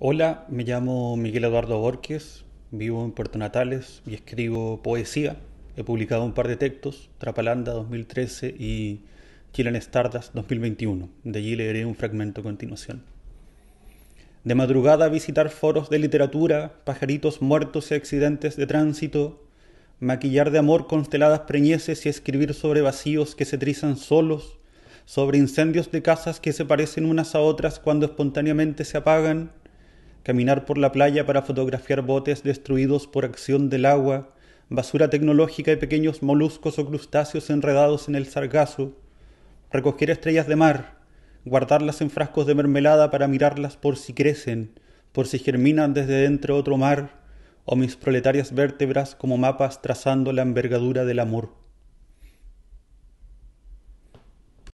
Hola, me llamo Miguel Eduardo Borges, vivo en Puerto Natales y escribo poesía. He publicado un par de textos, Trapalanda 2013 y Chilean 2021. De allí leeré un fragmento a continuación. De madrugada visitar foros de literatura, pajaritos muertos y accidentes de tránsito, maquillar de amor consteladas preñeces y escribir sobre vacíos que se trizan solos, sobre incendios de casas que se parecen unas a otras cuando espontáneamente se apagan, caminar por la playa para fotografiar botes destruidos por acción del agua, basura tecnológica y pequeños moluscos o crustáceos enredados en el sargazo, recoger estrellas de mar, guardarlas en frascos de mermelada para mirarlas por si crecen, por si germinan desde dentro otro mar, o mis proletarias vértebras como mapas trazando la envergadura del amor.